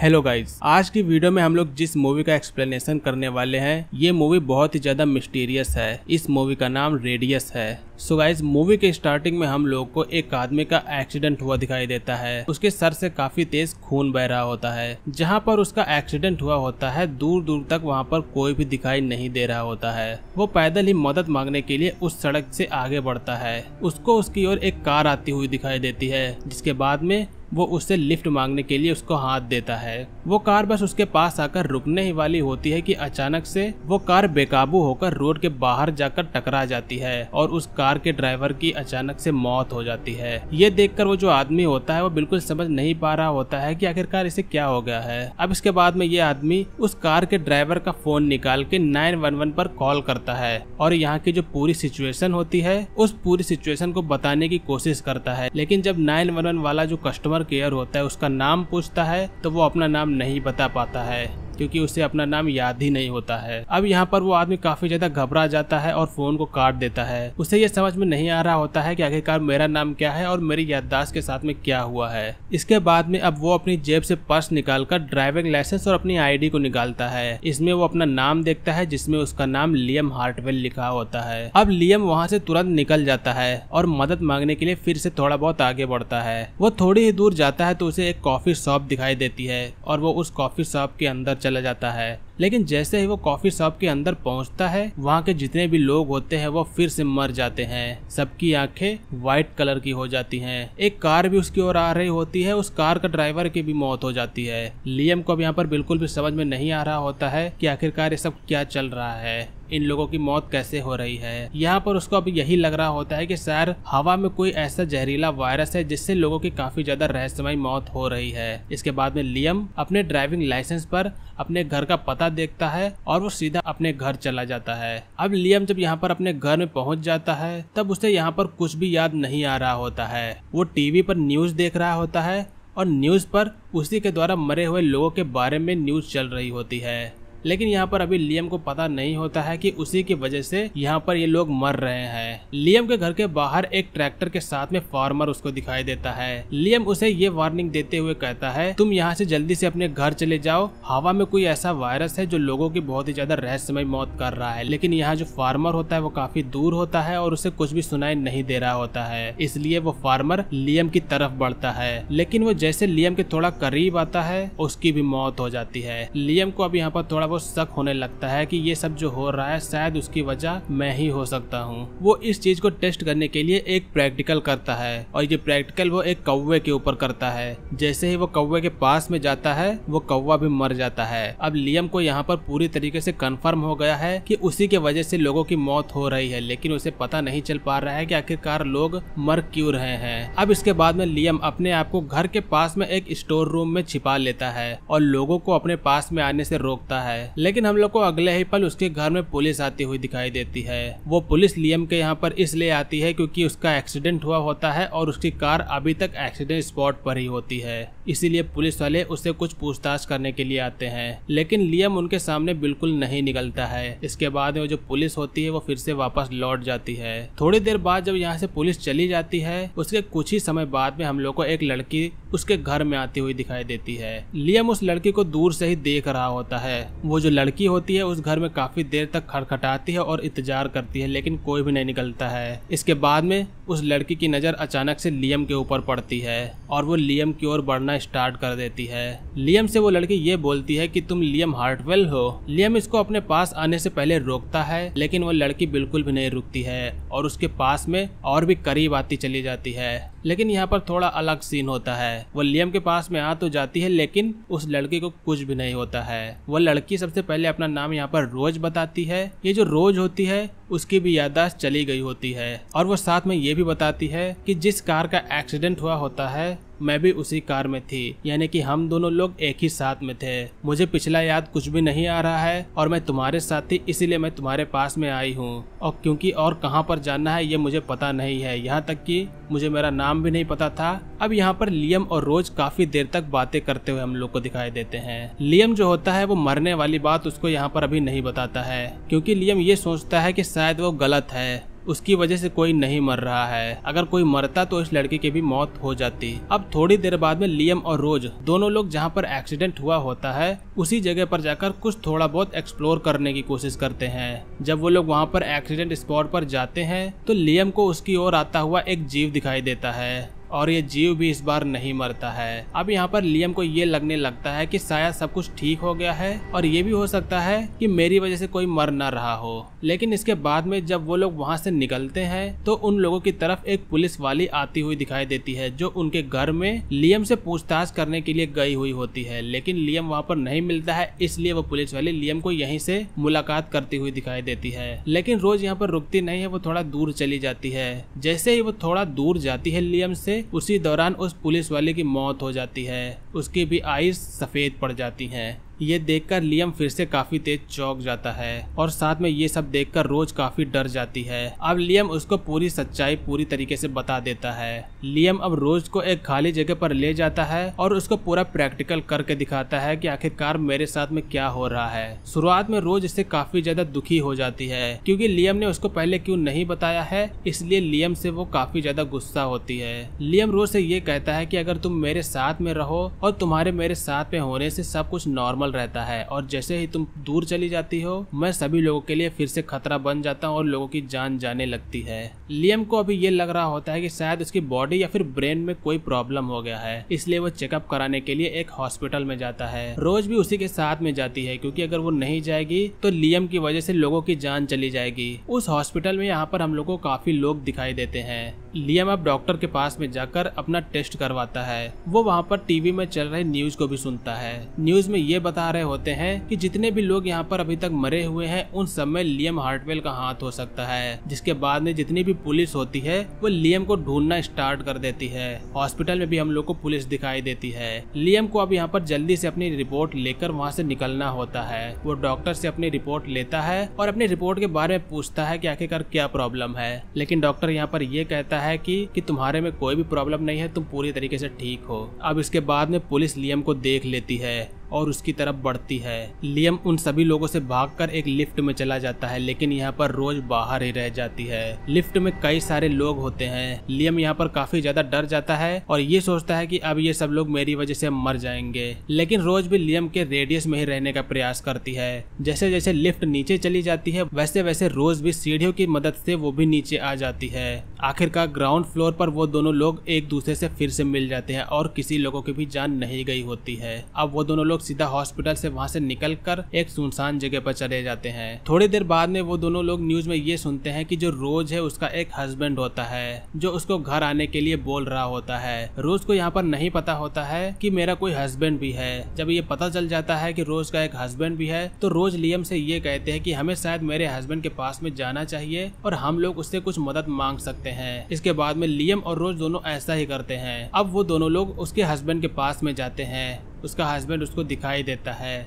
hello guys आज की video में हम लोग जिस मूवी का एक्सप्लेनेशन करने वाले हैं ये मूवी बहुत ही ज्यादा मिस्टीरियस है इस मूवी का नाम रेडियस है सो गाइज मूवी के स्टार्टिंग में हम लोग को एक आदमी का एक्सीडेंट हुआ दिखाई देता है उसके सर से काफी तेज खून बह रहा होता है जहाँ पर उसका एक्सीडेंट हुआ होता है दूर दूर तक वहाँ पर कोई भी दिखाई नहीं दे रहा होता है वो पैदल ही मदद मांगने के लिए उस सड़क से आगे बढ़ता है उसको उसकी ओर एक कार आती हुई दिखाई देती है जिसके बाद में वो उससे लिफ्ट मांगने के लिए उसको हाथ देता है वो कार बस उसके पास आकर रुकने ही वाली होती है कि अचानक से वो कार बेकाबू होकर रोड के बाहर जाकर टकरा जाती है और उस कार के ड्राइवर की अचानक से मौत हो जाती है ये देखकर वो जो आदमी होता है वो बिल्कुल समझ नहीं पा रहा होता है कि आखिरकार इसे क्या हो गया है अब इसके बाद में ये आदमी उस कार के ड्राइवर का फोन निकाल के नाइन पर कॉल करता है और यहाँ की जो पूरी सिचुएशन होती है उस पूरी सिचुएशन को बताने की कोशिश करता है लेकिन जब नाइन वाला जो कस्टमर केयर होता है उसका नाम पूछता है तो वो अपना नाम नहीं बता पाता है क्योंकि उसे अपना नाम याद ही नहीं होता है अब यहाँ पर वो आदमी काफी ज्यादा घबरा जाता है और फोन को काट देता है उसे ये समझ में नहीं आ रहा होता है कि आखिरकार मेरा नाम क्या है और मेरी याददाश्त के साथ में क्या हुआ है इसके बाद में अब वो अपनी जेब से पर्स निकालकर ड्राइविंग लाइसेंस और अपनी आईडी को निकालता है इसमें वो अपना नाम देखता है जिसमें उसका नाम लियम हार्टवेल लिखा होता है अब लियम वहाँ से तुरंत निकल जाता है और मदद मांगने के लिए फिर से थोड़ा बहुत आगे बढ़ता है वो थोड़ी ही दूर जाता है तो उसे एक कॉफी शॉप दिखाई देती है और वो उस कॉफी शॉप के अंदर चला जाता है लेकिन जैसे ही वो कॉफी शॉप के अंदर पहुंचता है वहाँ के जितने भी लोग होते हैं वो फिर से मर जाते हैं सबकी आंखें व्हाइट कलर की हो जाती हैं एक कार भी उसकी ओर आ रही होती है उस कार का ड्राइवर की भी मौत हो जाती है लियम को अब यहाँ पर बिल्कुल भी समझ में नहीं आ रहा होता है कि आखिरकार ये सब क्या चल रहा है इन लोगों की मौत कैसे हो रही है यहाँ पर उसको अब यही लग रहा होता है कि शायद हवा में कोई ऐसा जहरीला वायरस है जिससे लोगों की काफी ज्यादा रहस्यमय मौत हो रही है इसके बाद में लियम अपने ड्राइविंग लाइसेंस पर अपने घर का पता हालात देखता है और वो सीधा अपने घर चला जाता है अब लियम जब यहाँ पर अपने घर में पहुंच जाता है तब उसे यहाँ पर कुछ भी याद नहीं आ रहा होता है वो टीवी पर न्यूज देख रहा होता है और न्यूज पर उसी के द्वारा मरे हुए लोगों के बारे में न्यूज चल रही होती है लेकिन यहाँ पर अभी लियम को पता नहीं होता है कि उसी की वजह से यहाँ पर ये लोग मर रहे हैं लियम के घर के बाहर एक ट्रैक्टर के साथ में फार्मर उसको दिखाई देता है लियम उसे ये वार्निंग देते हुए कहता है तुम यहाँ से जल्दी से अपने घर चले जाओ हवा में कोई ऐसा वायरस है जो लोगों की बहुत ही ज्यादा रहस्यमय मौत कर रहा है लेकिन यहाँ जो फार्मर होता है वो काफी दूर होता है और उसे कुछ भी सुनाई नहीं दे रहा होता है इसलिए वो फार्मर लियम की तरफ बढ़ता है लेकिन वो जैसे लियम के थोड़ा करीब आता है उसकी भी मौत हो जाती है लियम को अब यहाँ पर थोड़ा वो शक होने लगता है कि ये सब जो हो रहा है शायद उसकी वजह मैं ही हो सकता हूँ वो इस चीज को टेस्ट करने के लिए एक प्रैक्टिकल करता है और ये प्रैक्टिकल वो एक कौवे के ऊपर करता है जैसे ही वो कौवे के पास में जाता है वो कौवा भी मर जाता है अब लियम को यहाँ पर पूरी तरीके से कंफर्म हो गया है कि उसी के वजह से लोगों की मौत हो रही है लेकिन उसे पता नहीं चल पा रहा है कि आखिरकार लोग मर क्यों रहे हैं अब इसके बाद में लियम अपने आप को घर के पास में एक स्टोर रूम में छिपा लेता है और लोगों को अपने पास में आने से रोकता है है लेकिन हम लोग को अगले ही पल उसके घर में पुलिस आती हुई दिखाई देती है वो पुलिस लियम के यहाँ पर इसलिए आती है क्योंकि उसका एक्सीडेंट हुआ होता है और उसकी कार अभी तक एक्सीडेंट स्पॉट पर ही होती है इसीलिए पुलिस वाले उससे कुछ पूछताछ करने के लिए आते हैं लेकिन लियम उनके सामने बिल्कुल नहीं निकलता है इसके बाद में जो पुलिस होती है वो फिर से वापस लौट जाती है थोड़ी देर बाद जब यहाँ से पुलिस चली जाती है उसके कुछ ही समय बाद में हम लोग को एक लड़की उसके घर में आती हुई दिखाई देती है लियम उस लड़की को दूर से ही देख रहा होता है वो जो लड़की होती है उस घर में काफी देर तक खटखटाती है और इंतजार करती है लेकिन कोई भी नहीं निकलता है इसके बाद में उस लड़की की नज़र अचानक से लियम के ऊपर पड़ती है और वो लियम की ओर बढ़ना स्टार्ट कर देती है लियम से वो लड़की ये बोलती है कि तुम लियम हार्टवेल हो लियम इसको अपने पास आने से पहले रोकता है लेकिन वो लड़की बिल्कुल भी नहीं रुकती है और उसके पास में और भी करीब आती चली जाती है लेकिन यहाँ पर थोड़ा अलग सीन होता है वो लियम के पास में आ तो जाती है लेकिन उस लड़की को कुछ भी नहीं होता है वो लड़की सबसे पहले अपना नाम यहाँ पर रोज बताती है ये जो रोज होती है उसकी भी याददाश्त चली गई होती है और वो साथ में ये भी बताती है कि जिस कार का एक्सीडेंट हुआ होता है मैं भी उसी कार में थी यानी कि हम दोनों लोग एक ही साथ में थे मुझे पिछला याद कुछ भी नहीं आ रहा है और मैं तुम्हारे साथ थी इसीलिए मैं तुम्हारे पास में आई हूँ और क्योंकि और कहाँ पर जाना है ये मुझे पता नहीं है यहाँ तक कि मुझे मेरा नाम भी नहीं पता था अब यहाँ पर लियम और रोज काफी देर तक बातें करते हुए हम लोग को दिखाई देते हैं लियम जो होता है वो मरने वाली बात उसको यहाँ पर अभी नहीं बताता है क्योंकि लियम ये सोचता है कि शायद वो गलत है उसकी वजह से कोई नहीं मर रहा है अगर कोई मरता तो इस लड़की की भी मौत हो जाती अब थोड़ी देर बाद में लियम और रोज दोनों लोग जहाँ पर एक्सीडेंट हुआ होता है उसी जगह पर जाकर कुछ थोड़ा बहुत एक्सप्लोर करने की कोशिश करते हैं जब वो लोग वहाँ पर एक्सीडेंट स्पॉट पर जाते हैं तो लियम को उसकी ओर आता हुआ एक जीव दिखाई देता है और ये जीव भी इस बार नहीं मरता है अब यहाँ पर लियम को ये लगने लगता है कि शायद सब कुछ ठीक हो गया है और ये भी हो सकता है कि मेरी वजह से कोई मर ना रहा हो लेकिन इसके बाद में जब वो लोग वहाँ से निकलते हैं तो उन लोगों की तरफ एक पुलिस वाली आती हुई दिखाई देती है जो उनके घर में लियम से पूछताछ करने के लिए गई हुई होती है लेकिन लियम वहाँ पर नहीं मिलता है इसलिए वो पुलिस वाली लियम को यहीं से मुलाकात करती हुई दिखाई देती है लेकिन रोज यहाँ पर रुकती नहीं है वो थोड़ा दूर चली जाती है जैसे ही वो थोड़ा दूर जाती है लियम से उसी दौरान उस पुलिस वाले की मौत हो जाती है उसकी भी आईज सफ़ेद पड़ जाती हैं ये देखकर लियम फिर से काफी तेज चौक जाता है और साथ में ये सब देखकर रोज काफी डर जाती है अब लियम उसको पूरी सच्चाई पूरी तरीके से बता देता है लियम अब रोज को एक खाली जगह पर ले जाता है और उसको पूरा प्रैक्टिकल करके दिखाता है कि आखिरकार मेरे साथ में क्या हो रहा है शुरुआत में रोज इससे काफी ज्यादा दुखी हो जाती है क्योंकि लियम ने उसको पहले क्यों नहीं बताया है इसलिए लियम से वो काफी ज्यादा गुस्सा होती है लियम रोज से ये कहता है कि अगर तुम मेरे साथ में रहो और तुम्हारे मेरे साथ में होने से सब कुछ नॉर्मल नॉर्मल रहता है और जैसे ही तुम दूर चली जाती हो मैं सभी लोगों के लिए फिर से खतरा बन जाता हूँ और लोगों की जान जाने लगती है लियम को अभी ये लग रहा होता है कि शायद उसकी बॉडी या फिर ब्रेन में कोई प्रॉब्लम हो गया है इसलिए वो चेकअप कराने के लिए एक हॉस्पिटल में जाता है रोज भी उसी के साथ में जाती है क्योंकि अगर वो नहीं जाएगी तो लियम की वजह से लोगों की जान चली जाएगी उस हॉस्पिटल में यहाँ पर हम लोग को काफी लोग दिखाई देते हैं लियम अब डॉक्टर के पास में जाकर अपना टेस्ट करवाता है वो वहाँ पर टीवी में चल रहे न्यूज को भी सुनता है न्यूज में ये बता रहे होते हैं कि जितने भी लोग यहाँ पर अभी तक मरे हुए हैं उन सब में लियम हार्टवेल का हाथ हो सकता है जिसके बाद में जितनी भी पुलिस होती है वो लियम को ढूंढना स्टार्ट कर देती है हॉस्पिटल में भी हम लोग को पुलिस दिखाई देती है लियम को अब यहाँ पर जल्दी से अपनी रिपोर्ट लेकर वहाँ से निकलना होता है वो डॉक्टर से अपनी रिपोर्ट लेता है और अपनी रिपोर्ट के बारे में पूछता है की आखिरकार क्या प्रॉब्लम है लेकिन डॉक्टर यहाँ पर यह कहता कहता है कि कि तुम्हारे में कोई भी प्रॉब्लम नहीं है तुम पूरी तरीके से ठीक हो अब इसके बाद में पुलिस लियम को देख लेती है और उसकी तरफ बढ़ती है लियम उन सभी लोगों से भागकर एक लिफ्ट में चला जाता है लेकिन यहाँ पर रोज बाहर ही रह जाती है लिफ्ट में कई सारे लोग होते हैं लियम यहाँ पर काफी ज्यादा डर जाता है और ये सोचता है कि अब ये सब लोग मेरी वजह से मर जाएंगे लेकिन रोज भी लियम के रेडियस में ही रहने का प्रयास करती है जैसे जैसे लिफ्ट नीचे चली जाती है वैसे वैसे रोज भी सीढ़ियों की मदद से वो भी नीचे आ जाती है आखिरकार ग्राउंड फ्लोर पर वो दोनों लोग एक दूसरे से फिर से मिल जाते हैं और किसी लोगों की भी जान नहीं गई होती है अब वो दोनों लोग लोग सीधा हॉस्पिटल से वहाँ से निकल कर एक सुनसान जगह पर चले जाते हैं थोड़ी देर बाद में वो दोनों लोग न्यूज में ये सुनते हैं की जो रोज है उसका एक हस्बैंड होता है जो उसको घर आने के लिए बोल रहा होता है रोज को यहाँ पर नहीं पता होता है की मेरा कोई हस्बैंड भी है जब ये पता चल जाता है की रोज का एक हस्बैंड भी है तो रोज लियम से ये कहते हैं की हमें शायद मेरे हस्बैंड के पास में जाना चाहिए और हम लोग उससे कुछ मदद मांग सकते हैं इसके बाद में लियम और रोज दोनों ऐसा ही करते हैं अब वो दोनों लोग उसके हस्बैंड के पास में जाते हैं उसका हस्बैंड उसको दिखाई देता है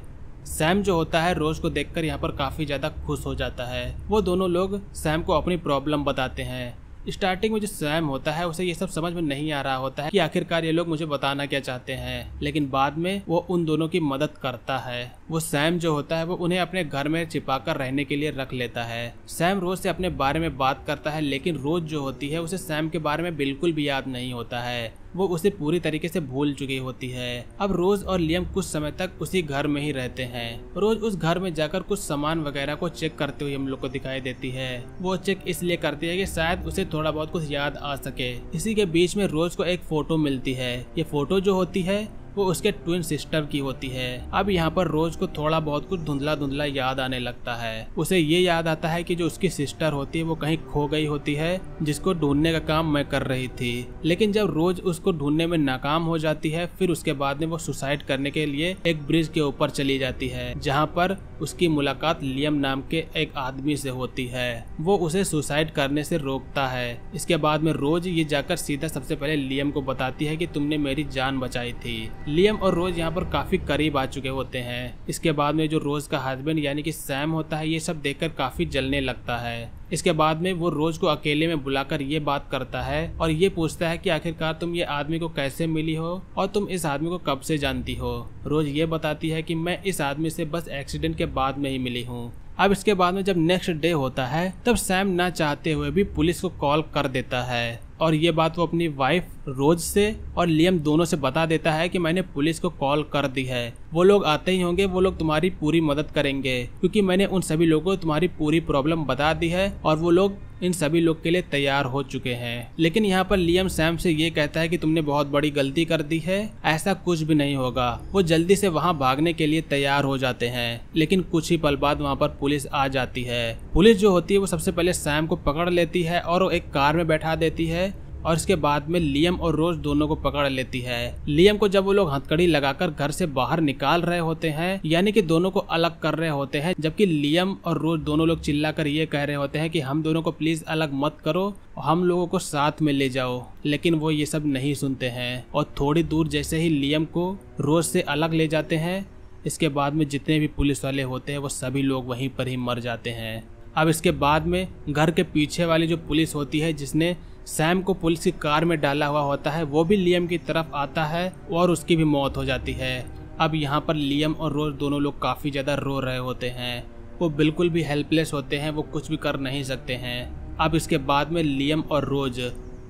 सैम जो होता है रोज को देखकर यहाँ पर काफ़ी ज़्यादा खुश हो जाता है वो दोनों लोग सैम को अपनी प्रॉब्लम बताते हैं स्टार्टिंग में जो सैम होता है उसे ये सब समझ में नहीं आ रहा होता है कि आखिरकार ये लोग मुझे बताना क्या चाहते हैं लेकिन बाद में वो उन दोनों की मदद करता है वो सैम जो होता है वो उन्हें अपने घर में छिपा कर रहने के लिए रख लेता है सैम रोज से अपने बारे में बात करता है लेकिन रोज जो होती है उसे सैम के बारे में बिल्कुल भी याद नहीं होता है वो उसे पूरी तरीके से भूल चुकी होती है अब रोज और लियम कुछ समय तक उसी घर में ही रहते हैं रोज उस घर में जाकर कुछ सामान वगैरह को चेक करते हुए हम लोग को दिखाई देती है वो चेक इसलिए करती है कि शायद उसे थोड़ा बहुत कुछ याद आ सके इसी के बीच में रोज को एक फोटो मिलती है ये फोटो जो होती है वो उसके ट्विन सिस्टर की होती है अब यहाँ पर रोज को थोड़ा बहुत कुछ धुंधला धुंधला याद आने लगता है उसे ये याद आता है कि जो उसकी सिस्टर होती है वो कहीं खो गई होती है जिसको ढूंढने का काम मैं कर रही थी लेकिन जब रोज उसको ढूंढने में नाकाम हो जाती है फिर उसके बाद में वो सुसाइड करने के लिए एक ब्रिज के ऊपर चली जाती है जहाँ पर उसकी मुलाकात लियम नाम के एक आदमी से होती है वो उसे सुसाइड करने से रोकता है इसके बाद में रोज ये जाकर सीधा सबसे पहले लियम को बताती है कि तुमने मेरी जान बचाई थी लियम और रोज यहाँ पर काफी करीब आ चुके होते हैं इसके बाद में जो रोज का हस्बैंड यानी कि सैम होता है ये सब देखकर काफी जलने लगता है इसके बाद में वो रोज को अकेले में बुलाकर ये बात करता है और ये पूछता है कि आखिरकार तुम ये आदमी को कैसे मिली हो और तुम इस आदमी को कब से जानती हो रोज ये बताती है कि मैं इस आदमी से बस एक्सीडेंट के बाद में ही मिली हूँ अब इसके बाद में जब नेक्स्ट डे होता है तब सैम ना चाहते हुए भी पुलिस को कॉल कर देता है और ये बात वो अपनी वाइफ रोज से और लियम दोनों से बता देता है कि मैंने पुलिस को कॉल कर दी है वो लोग आते ही होंगे वो लोग तुम्हारी पूरी मदद करेंगे क्योंकि मैंने उन सभी लोगों को तुम्हारी पूरी प्रॉब्लम बता दी है और वो लोग इन सभी लोग के लिए तैयार हो चुके हैं लेकिन यहाँ पर लियम सैम से ये कहता है कि तुमने बहुत बड़ी गलती कर दी है ऐसा कुछ भी नहीं होगा वो जल्दी से वहाँ भागने के लिए तैयार हो जाते हैं लेकिन कुछ ही पल बाद वहाँ पर पुलिस आ जाती है पुलिस जो होती है वो सबसे पहले सैम को पकड़ लेती है और वो एक कार में बैठा देती है और इसके बाद में लियम और रोज दोनों को पकड़ लेती है लियम को जब वो लोग हथकड़ी लगाकर घर से बाहर निकाल रहे होते हैं यानी कि दोनों को अलग कर रहे होते हैं जबकि लियम और रोज दोनों लोग चिल्ला कर ये कह रहे होते हैं कि हम दोनों को प्लीज अलग मत करो और हम लोगों को साथ में ले जाओ लेकिन वो ये सब नहीं सुनते हैं और थोड़ी दूर जैसे ही लियम को रोज से अलग ले जाते हैं इसके बाद में जितने भी पुलिस वाले होते हैं वो सभी लोग वहीं पर ही मर जाते हैं अब इसके बाद में घर के पीछे वाली जो पुलिस होती है जिसने सैम को पुलिस की कार में डाला हुआ होता है वो भी लियम की तरफ आता है और उसकी भी मौत हो जाती है अब यहाँ पर लियम और रोज दोनों लोग काफ़ी ज़्यादा रो रहे होते हैं वो बिल्कुल भी हेल्पलेस होते हैं वो कुछ भी कर नहीं सकते हैं अब इसके बाद में लियम और रोज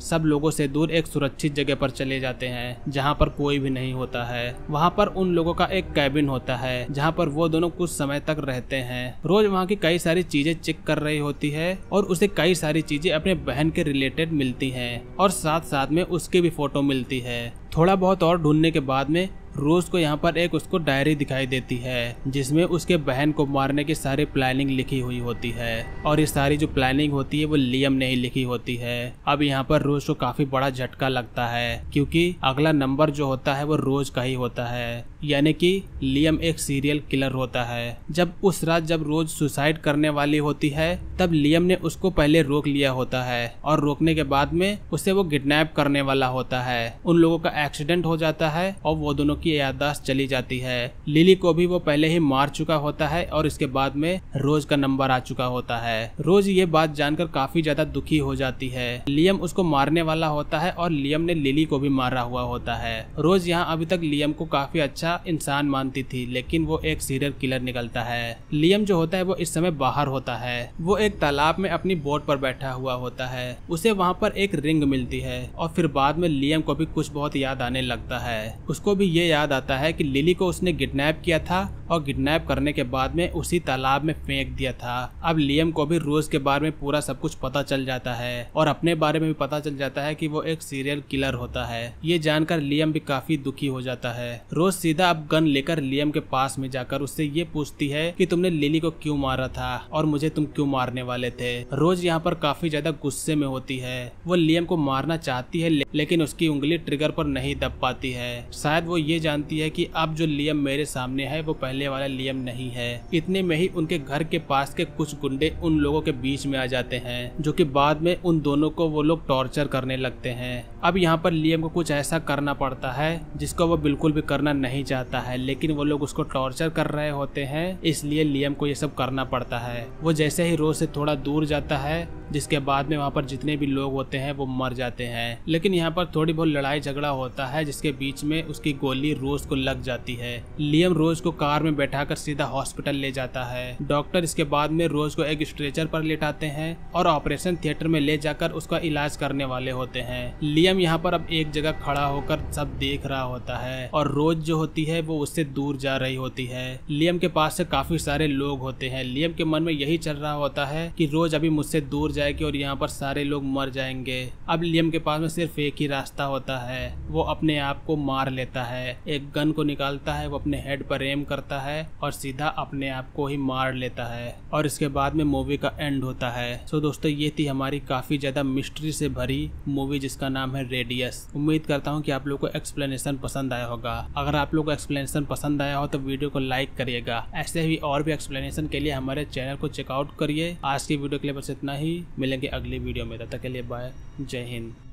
सब लोगों से दूर एक सुरक्षित जगह पर चले जाते हैं जहाँ पर कोई भी नहीं होता है वहाँ पर उन लोगों का एक कैबिन होता है जहाँ पर वो दोनों कुछ समय तक रहते हैं रोज वहाँ की कई सारी चीजें चेक कर रही होती है और उसे कई सारी चीजें अपने बहन के रिलेटेड मिलती हैं और साथ साथ में उसकी भी फोटो मिलती है थोड़ा बहुत और ढूंढने के बाद में रोज को यहाँ पर एक उसको डायरी दिखाई देती है जिसमें उसके बहन को मारने की सारी प्लानिंग लिखी हुई होती है और ये सारी जो प्लानिंग होती है वो लियम ने ही लिखी होती है अब यहाँ पर रोज को काफी बड़ा झटका लगता है क्योंकि अगला नंबर जो होता है वो रोज का ही होता है यानी कि लियम एक सीरियल किलर होता है जब उस रात जब रोज सुसाइड करने वाली होती है तब लियम ने उसको पहले रोक लिया होता है और रोकने के बाद में उसे वो किडनैप करने वाला होता है उन लोगों का एक्सीडेंट हो जाता है और वो दोनों की याददाश्त चली जाती है लिली को भी वो पहले ही मार चुका होता है और इसके बाद में रोज का नंबर आ चुका होता है रोज ये बात जानकर काफी ज्यादा दुखी हो जाती है लियम उसको मारने वाला होता है और लियम ने लिली को भी मारा हुआ होता है रोज यहाँ अभी तक लियम को काफी अच्छा इंसान मानती थी लेकिन वो एक सीरियल किलर निकलता है लियम जो होता है वो इस समय बाहर होता है वो एक तालाब में अपनी बोट पर बैठा हुआ होता है उसे वहाँ पर एक रिंग मिलती है और फिर बाद में लियम को भी कुछ बहुत याद आने लगता है उसको भी ये याद आता है कि लिली को उसने किडनैप किया था और किडनैप करने के बाद में उसी तालाब में फेंक दिया था अब लियम को भी रोज के बारे में पूरा सब कुछ पता चल जाता है और अपने बारे में भी पता चल जाता है कि वो एक सीरियल किलर होता है ये जानकर लियम भी काफी दुखी हो जाता है रोज सीधा अब गन लेकर लियम के पास में जाकर उससे ये पूछती है की तुमने लिली को क्यूँ मारा था और मुझे तुम क्यूँ मारने वाले थे रोज यहाँ पर काफी ज्यादा गुस्से में होती है वो लियम को मारना चाहती है लेकिन उसकी उंगली ट्रिगर पर नहीं दब पाती है शायद वो ये जानती है कि अब जो लियम मेरे सामने है वो पहले वाला लियम नहीं है इतने में ही उनके घर के पास के कुछ गुंडे उन लोगों के बीच में आ जाते हैं जो कि बाद में उन दोनों को वो लोग टॉर्चर करने लगते हैं अब यहाँ पर लियम को कुछ ऐसा करना पड़ता है जिसको वो बिल्कुल भी करना नहीं चाहता है लेकिन वो लोग उसको टॉर्चर कर रहे होते हैं इसलिए लियम को ये सब करना पड़ता है वो जैसे ही रोज से थोड़ा दूर जाता है जिसके बाद में वहाँ पर जितने भी लोग होते हैं वो मर जाते हैं लेकिन यहाँ पर थोड़ी बहुत लड़ाई झगड़ा होता है जिसके बीच में उसकी गोली गोली रोज को लग जाती है लियम रोज को कार में बैठाकर सीधा हॉस्पिटल ले जाता है डॉक्टर इसके बाद में रोज को एक स्ट्रेचर पर लेटाते हैं और ऑपरेशन थिएटर में ले जाकर उसका इलाज करने वाले होते हैं लियम यहाँ पर अब एक जगह खड़ा होकर सब देख रहा होता है और रोज जो होती है वो उससे दूर जा रही होती है लियम के पास से काफी सारे लोग होते हैं लियम के मन में यही चल रहा होता है कि रोज अभी मुझसे दूर जाएगी और यहाँ पर सारे लोग मर जाएंगे अब लियम के पास में सिर्फ एक ही रास्ता होता है वो अपने आप को मार लेता है एक गन को निकालता है वो अपने हेड पर एम करता है और सीधा अपने आप को ही मार लेता है और इसके बाद में मूवी का एंड होता है सो दोस्तों ये थी हमारी काफ़ी ज़्यादा मिस्ट्री से भरी मूवी जिसका नाम है रेडियस उम्मीद करता हूँ कि आप लोग को एक्सप्लेनेशन पसंद आया होगा अगर आप लोग को एक्सप्लेनेशन पसंद आया हो तो वीडियो को लाइक करिएगा ऐसे ही और भी एक्सप्लेनेशन के लिए हमारे चैनल को चेकआउट करिए आज की वीडियो के लिए बस इतना ही मिलेंगे अगली वीडियो में तब तक के लिए बाय जय हिंद